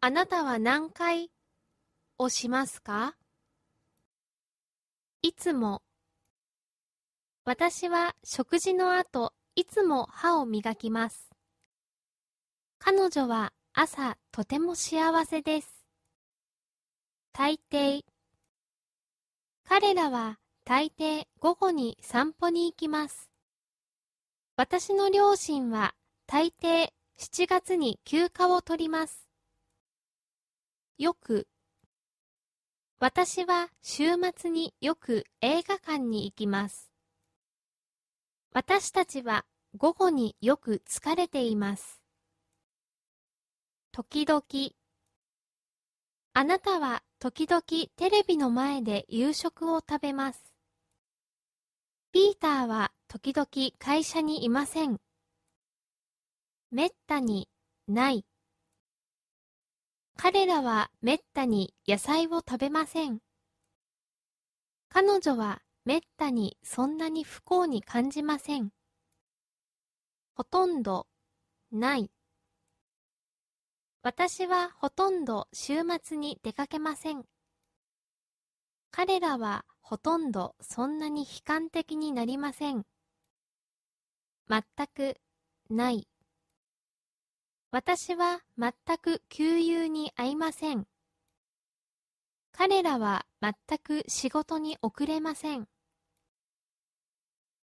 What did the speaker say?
あなたは何回をしますかいつも私は食事の後いつも歯を磨きます。彼女は朝とても幸せです。大抵彼らは大抵午後に散歩に行きます。私の両親は大抵7月に休暇を取ります。よく私は週末によく映画館に行きます。私たちは午後によく疲れています。時々あなたは時々テレビの前で夕食を食べます。ピーターは時々会社にいません。めったにない。彼らはめったに野菜を食べません。彼女はめったにそんなに不幸に感じません。ほとんど、ない。私はほとんど週末に出かけません。彼らはほとんどそんなに悲観的になりません。全く、ない。私は全く旧友に会いません。彼らは全く仕事に遅れません。